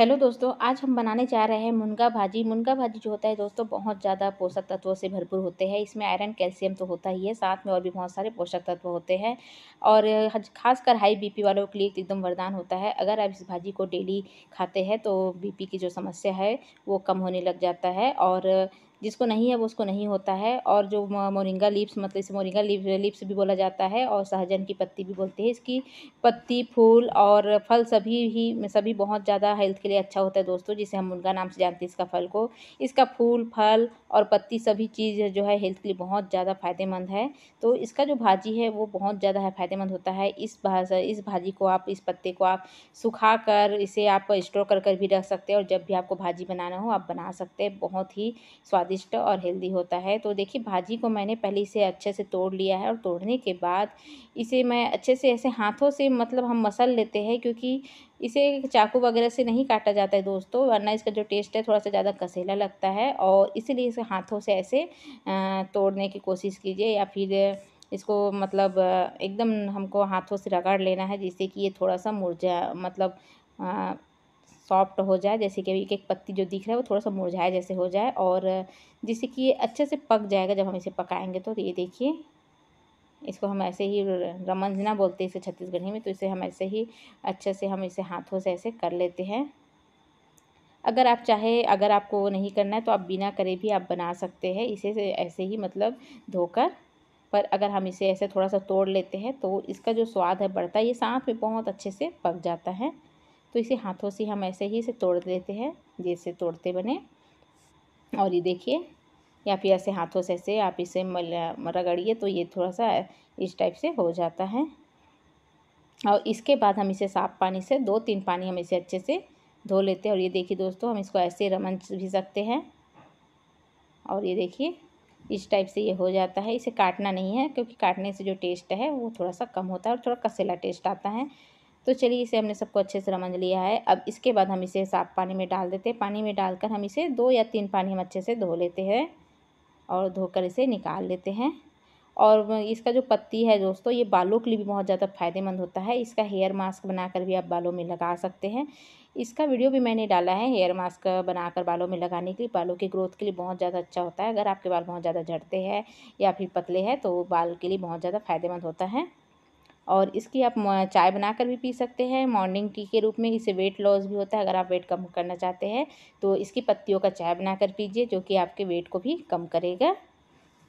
hello दोस्तों आज हम बनाने जा रहे हैं मुनगा भाजी मुनगा भाजी जो होता है दोस्तों बहुत ज़्यादा पोषक तत्वों से भरपूर होते हैं इसमें आयरन कैल्शियम तो होता ही है साथ में और भी बहुत सारे पोषक तत्व होते हैं और खासकर हाई बीपी वालों के लिए तो एकदम वरदान होता है अगर आप इस भाजी को डेली खाते हैं तो बीपी की जो समस्या है वो कम होने लग जाता है और जिसको नहीं है वो उसको नहीं होता है और जो मोरिंगा लिप्स मतलब इसे मोरिंगा लिप्स लिप्स भी बोला जाता है और सहजन की पत्ती भी बोलते हैं इसकी पत्ती फूल और फल सभी ही सभी बहुत ज़्यादा हेल्थ के लिए अच्छा होता है दोस्तों जिसे हम मुर्गा नाम से जानते हैं इसका फल को इसका फूल फल और पत्ती सभी चीज़ जो है हेल्थ के लिए बहुत ज़्यादा फ़ायदेमंद है तो इसका जो भाजी है वो बहुत ज़्यादा है फ़ायदेमंद होता है इस भाज इस भाजी को आप इस पत्ते को आप सुखा कर इसे आप स्टोर कर कर भी रख सकते हैं और जब भी आपको भाजी बनाना हो आप बना सकते हैं बहुत ही स्वाद स्वादिष्ट और हेल्दी होता है तो देखिए भाजी को मैंने पहले इसे अच्छे से तोड़ लिया है और तोड़ने के बाद इसे मैं अच्छे से ऐसे हाथों से मतलब हम मसल लेते हैं क्योंकि इसे चाकू वगैरह से नहीं काटा जाता है दोस्तों वरना इसका जो टेस्ट है थोड़ा सा ज़्यादा कसेला लगता है और इसीलिए इसे हाथों से ऐसे तोड़ने की कोशिश कीजिए या फिर इसको मतलब एकदम हमको हाथों से रगड़ लेना है जिससे कि ये थोड़ा सा मुरझा मतलब सॉफ्ट हो जाए जैसे कि एक एक पत्ती जो दिख रहा है वो थोड़ा सा मुरझाए जैसे हो जाए और जिससे कि ये अच्छे से पक जाएगा जब हम इसे पकाएंगे तो, तो ये देखिए इसको हम ऐसे ही रमंजना बोलते हैं इसे छत्तीसगढ़ी में तो इसे हम ऐसे ही अच्छे से हम इसे हाथों से ऐसे कर लेते हैं अगर आप चाहे अगर आपको वो नहीं करना है तो आप बिना करे भी आप बना सकते हैं इसे ऐसे ही मतलब धोकर पर अगर हम इसे ऐसे थोड़ा सा तोड़ लेते हैं तो इसका जो स्वाद है बढ़ता है ये साथ में बहुत अच्छे से पक जाता है तो इसे हाथों से हम ऐसे ही इसे तोड़ देते हैं जैसे तोड़ते बने और ये देखिए या फिर ऐसे हाथों से ऐसे आप इसे रगड़िए तो ये थोड़ा सा इस टाइप से हो जाता है और इसके बाद हम इसे साफ़ पानी से दो तीन पानी हम इसे अच्छे से धो लेते हैं और ये देखिए दोस्तों हम इसको ऐसे रमन भी सकते हैं और ये देखिए इस टाइप से ये हो जाता है इसे काटना नहीं है क्योंकि काटने से जो टेस्ट है वो थोड़ा सा कम होता है और थोड़ा कसेला टेस्ट आता है तो चलिए इसे हमने सबको अच्छे से रमझ लिया है अब इसके बाद हम इसे साफ पानी में डाल देते हैं पानी में डालकर हम इसे दो या तीन पानी हम अच्छे से धो लेते हैं और धोकर इसे निकाल लेते हैं और इसका जो पत्ती है दोस्तों ये बालों के लिए भी बहुत ज़्यादा फायदेमंद होता है इसका हेयर मास्क बनाकर भी आप बालों में लगा सकते हैं इसका वीडियो भी मैंने डाला है हेयर मास्क बनाकर बालों में लगाने के लिए बालों की ग्रोथ के लिए बहुत ज़्यादा अच्छा होता है अगर आपके बाल बहुत ज़्यादा झड़ते हैं या फिर पतले हैं तो बाल के लिए बहुत ज़्यादा फायदेमंद होता है और इसकी आप चाय बनाकर भी पी सकते हैं मॉर्निंग टी के रूप में इसे वेट लॉस भी होता है अगर आप वेट कम करना चाहते हैं तो इसकी पत्तियों का चाय बनाकर पीजिए जो कि आपके वेट को भी कम करेगा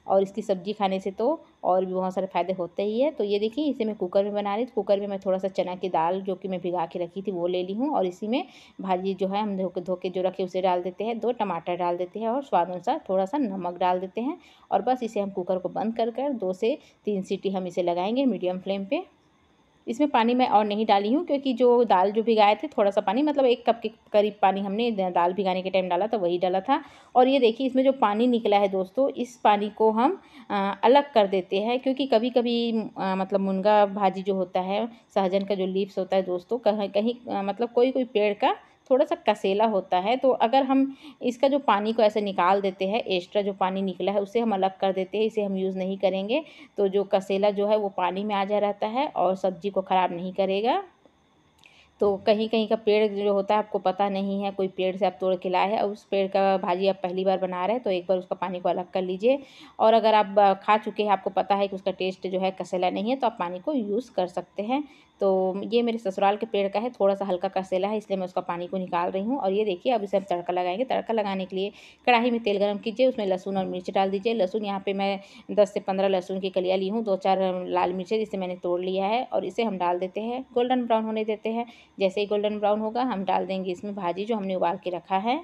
और इसकी सब्ज़ी खाने से तो और भी बहुत सारे फ़ायदे होते ही है तो ये देखिए इसे मैं कुकर में बना रही थी कुकर में मैं थोड़ा सा चना की दाल जो कि मैं भिगा के रखी थी वो ले ली हूँ और इसी में भाजी जो है हम धो के धो के जो रखे उसे डाल देते हैं दो टमाटर डाल देते हैं और स्वाद अनुसार थोड़ा सा नमक डाल देते हैं और बस इसे हम कुकर को बंद कर कर दो से तीन सीटी हम इसे लगाएंगे मीडियम फ्लेम पर इसमें पानी मैं और नहीं डाली हूँ क्योंकि जो दाल जो भिगाए थे थोड़ा सा पानी मतलब एक कप के करीब पानी हमने दाल भिगाने के टाइम डाला था वही डाला था और ये देखिए इसमें जो पानी निकला है दोस्तों इस पानी को हम आ, अलग कर देते हैं क्योंकि कभी कभी आ, मतलब मुनगा भाजी जो होता है सहजन का जो लीव्स होता है दोस्तों कहीं कहीं मतलब कोई कोई पेड़ का थोड़ा सा कसेला होता है तो अगर हम इसका जो पानी को ऐसे निकाल देते हैं एक्स्ट्रा जो पानी निकला है उसे हम अलग कर देते हैं इसे हम यूज़ नहीं करेंगे तो जो कसेला जो है वो पानी में आ जा रहता है और सब्जी को ख़राब नहीं करेगा तो कहीं कहीं का पेड़ जो होता है आपको पता नहीं है कोई पेड़ से आप तोड़ के लाए हैं और उस पेड़ का भाजी आप पहली बार बना रहे हैं तो एक बार उसका पानी को अलग कर लीजिए और अगर आप खा चुके हैं आपको पता है कि उसका टेस्ट जो है कसेला नहीं है तो आप पानी को यूज़ कर सकते हैं तो ये मेरे ससुराल के पेड़ का है थोड़ा सा हल्का कसेला है इसलिए मैं उसका पानी को निकाल रही हूँ और ये देखिए अब इसे हम तड़का लगाएंगे तड़का लगाने के लिए कढ़ाई में तेल गर्म कीजिए उसमें लहसुन और मिर्च डाल दीजिए लहसुन यहाँ पे मैं दस से पंद्रह लहसुन की कलिया ली हूँ दो चार लाल मिर्चें जिसे मैंने तोड़ लिया है और इसे हम डाल देते हैं गोल्डन ब्राउन होने देते हैं जैसे ही गोल्डन ब्राउन होगा हम डाल देंगे इसमें भाजी जो हमने उबाल के रखा है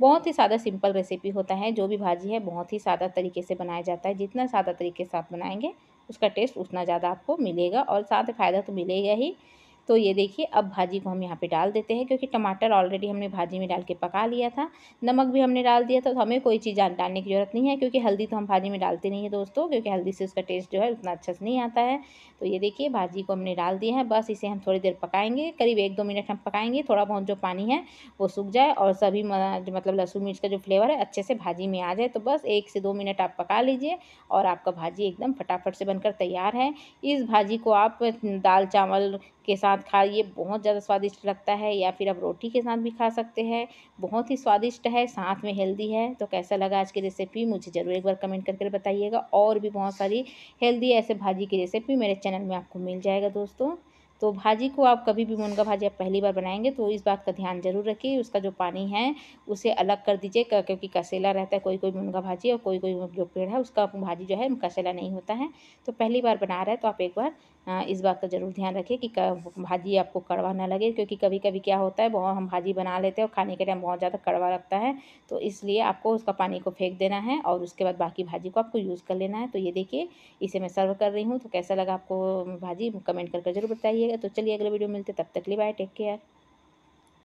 बहुत ही सादा सिंपल रेसिपी होता है जो भी भाजी है बहुत ही सादा तरीके से बनाया जाता है जितना सादा तरीके से आप बनाएंगे उसका टेस्ट उतना ज़्यादा आपको मिलेगा और साथ फ़ायदा तो मिलेगा ही तो ये देखिए अब भाजी को हम यहाँ पे डाल देते हैं क्योंकि टमाटर ऑलरेडी हमने भाजी में डाल के पका लिया था नमक भी हमने डाल दिया था तो हमें कोई चीज़ डालने की ज़रूरत नहीं है क्योंकि हल्दी तो हम भाजी में डालते नहीं है दोस्तों क्योंकि हल्दी से उसका टेस्ट जो है उतना अच्छा से नहीं आता है तो ये देखिए भाजी को हमने डाल दिया है बस इसे हम थोड़ी देर पकाएंगे करीब एक दो मिनट हम पकाएंगे थोड़ा बहुत जो पानी है वो सूख जाए और सभी मतलब लहसुन मिर्च का जो फ्लेवर है अच्छे से भाजी में आ जाए तो बस एक से दो मिनट आप पका लीजिए और आपका भाजी एकदम फटाफट से बनकर तैयार है इस भाजी को आप दाल चावल के साथ साथ खाइए बहुत ज़्यादा स्वादिष्ट लगता है या फिर आप रोटी के साथ भी खा सकते हैं बहुत ही स्वादिष्ट है साथ में हेल्दी है तो कैसा लगा आज की रेसिपी मुझे ज़रूर एक बार कमेंट करके बताइएगा और भी बहुत सारी हेल्दी ऐसे भाजी की रेसिपी मेरे चैनल में आपको मिल जाएगा दोस्तों तो भाजी को आप कभी भी मुनगा भाजी आप पहली बार बनाएंगे तो इस बात का ध्यान जरूर रखिए उसका जो पानी है उसे अलग कर दीजिए क्योंकि कसेला रहता है कोई कोई मुनगा भाजी और कोई कोई जो पेड़ है उसका भाजी जो है कसेला नहीं होता है तो पहली बार बना रहे तो आप एक बार इस बात का ज़रूर ध्यान रखें कि भाजी आपको कड़वा ना लगे क्योंकि कभी कभी क्या होता है बहुत हम भाजी बना लेते हैं और खाने के टाइम बहुत ज़्यादा कड़वा लगता है तो इसलिए आपको उसका पानी को फेंक देना है और उसके बाद बाकी भाजी को आपको यूज़ कर लेना है तो ये देखिए इसे मैं सर्व कर रही हूँ तो कैसा लगा आपको भाजी कमेंट करके जरूर बताइए तो चलिए अगले वीडियो मिलते तब तक लिए बाय टेक केयर